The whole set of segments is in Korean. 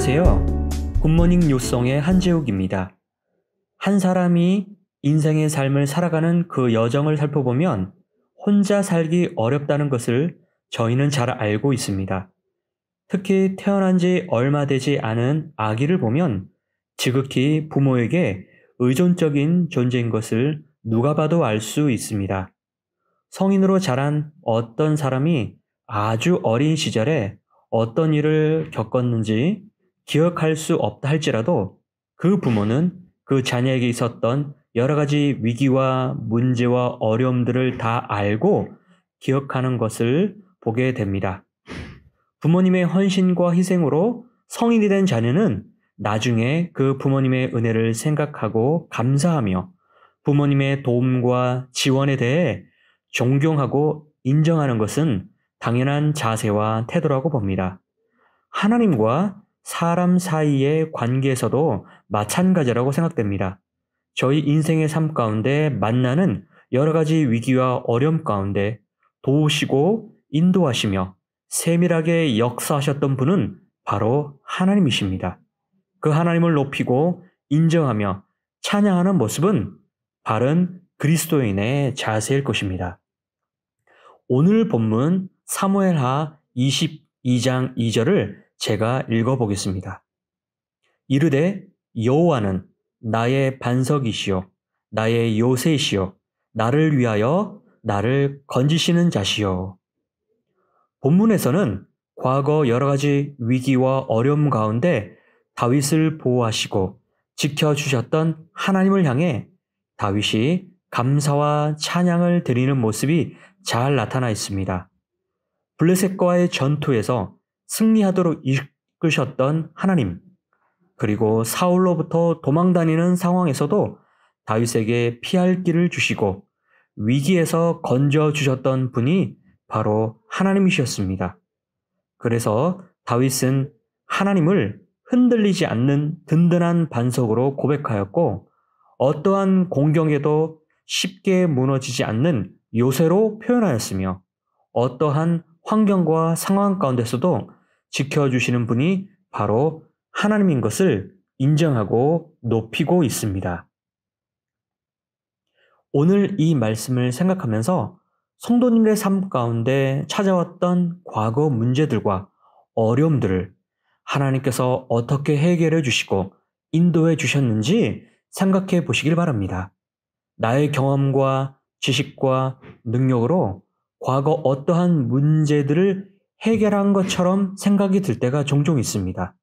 안녕하세요. 굿모닝 요성의 한재욱입니다. 한 사람이 인생의 삶을 살아가는 그 여정을 살펴보면 혼자 살기 어렵다는 것을 저희는 잘 알고 있습니다. 특히 태어난 지 얼마 되지 않은 아기를 보면 지극히 부모에게 의존적인 존재인 것을 누가 봐도 알 수 있습니다. 성인으로 자란 어떤 사람이 아주 어린 시절에 어떤 일을 겪었는지 기억할 수 없다 할지라도 그 부모는 그 자녀에게 있었던 여러 가지 위기와 문제와 어려움들을 다 알고 기억하는 것을 보게 됩니다. 부모님의 헌신과 희생으로 성인이 된 자녀는 나중에 그 부모님의 은혜를 생각하고 감사하며 부모님의 도움과 지원에 대해 존경하고 인정하는 것은 당연한 자세와 태도라고 봅니다. 하나님과 사람 사이의 관계에서도 마찬가지라고 생각됩니다. 저희 인생의 삶 가운데 만나는 여러 가지 위기와 어려움 가운데 도우시고 인도하시며 세밀하게 역사하셨던 분은 바로 하나님이십니다. 그 하나님을 높이고 인정하며 찬양하는 모습은 바른 그리스도인의 자세일 것입니다. 오늘 본문 사무엘하 22장 2절을 제가 읽어보겠습니다. 이르되 여호와는 나의 반석이시요 나의 요새이시요 나를 위하여 나를 건지시는 자시요. 본문에서는 과거 여러 가지 위기와 어려움 가운데 다윗을 보호하시고 지켜주셨던 하나님을 향해 다윗이 감사와 찬양을 드리는 모습이 잘 나타나 있습니다. 블레셋과의 전투에서 승리하도록 이끄셨던 하나님, 그리고 사울로부터 도망다니는 상황에서도 다윗에게 피할 길을 주시고 위기에서 건져 주셨던 분이 바로 하나님이셨습니다. 그래서 다윗은 하나님을 흔들리지 않는 든든한 반석으로 고백하였고 어떠한 공경에도 쉽게 무너지지 않는 요새로 표현하였으며 어떠한 환경과 상황 가운데서도 지켜주시는 분이 바로 하나님인 것을 인정하고 높이고 있습니다. 오늘 이 말씀을 생각하면서 성도님들의 삶 가운데 찾아왔던 과거 문제들과 어려움들을 하나님께서 어떻게 해결해 주시고 인도해 주셨는지 생각해 보시길 바랍니다. 나의 경험과 지식과 능력으로 과거 어떠한 문제들을 해결한 것처럼 생각이 들 때가 종종 있습니다.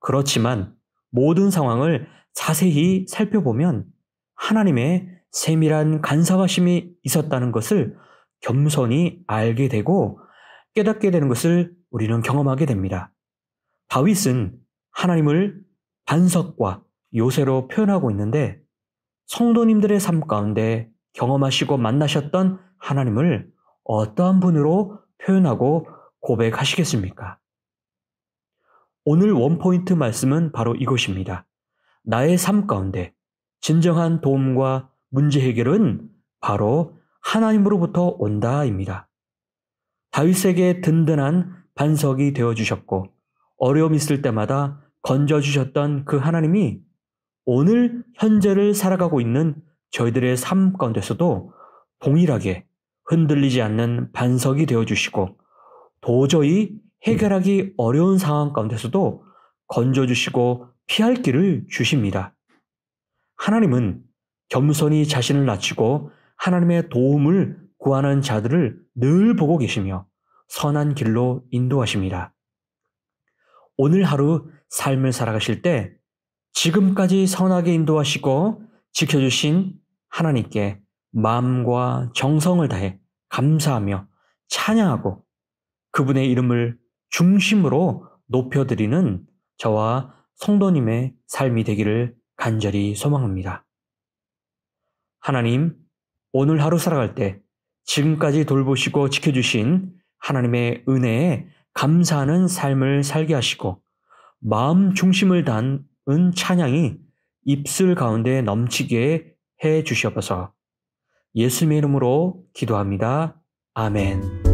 그렇지만 모든 상황을 자세히 살펴보면 하나님의 세밀한 간사하심이 있었다는 것을 겸손히 알게 되고 깨닫게 되는 것을 우리는 경험하게 됩니다. 다윗은 하나님을 반석과 요새로 표현하고 있는데 성도님들의 삶 가운데 경험하시고 만나셨던 하나님을 어떠한 분으로 표현하고 고백하시겠습니까? 오늘 원포인트 말씀은 바로 이것입니다. 나의 삶 가운데 진정한 도움과 문제 해결은 바로 하나님으로부터 온다입니다. 다윗에게 든든한 반석이 되어 주셨고 어려움 있을 때마다 건져 주셨던 그 하나님이 오늘 현재를 살아가고 있는 저희들의 삶 가운데서도 동일하게 흔들리지 않는 반석이 되어 주시고 도저히 음. 해결하기 어려운 상황 가운데서도 건져주시고 피할 길을 주십니다. 하나님은 겸손히 자신을 낮추고 하나님의 도움을 구하는 자들을 늘 보고 계시며 선한 길로 인도하십니다. 오늘 하루 삶을 살아가실 때 지금까지 선하게 인도하시고 지켜주신 하나님께 마음과 정성을 다해 감사하며 찬양하고 그분의 이름을 중심으로 높여드리는 저와 성도님의 삶이 되기를 간절히 소망합니다. 하나님, 오늘 하루 살아갈 때 지금까지 돌보시고 지켜주신 하나님의 은혜에 감사하는 삶을 살게 하시고 마음 중심을 단 은 찬양이 입술 가운데 넘치게 해 주시옵소서 예수님의 이름으로 기도합니다. 아멘.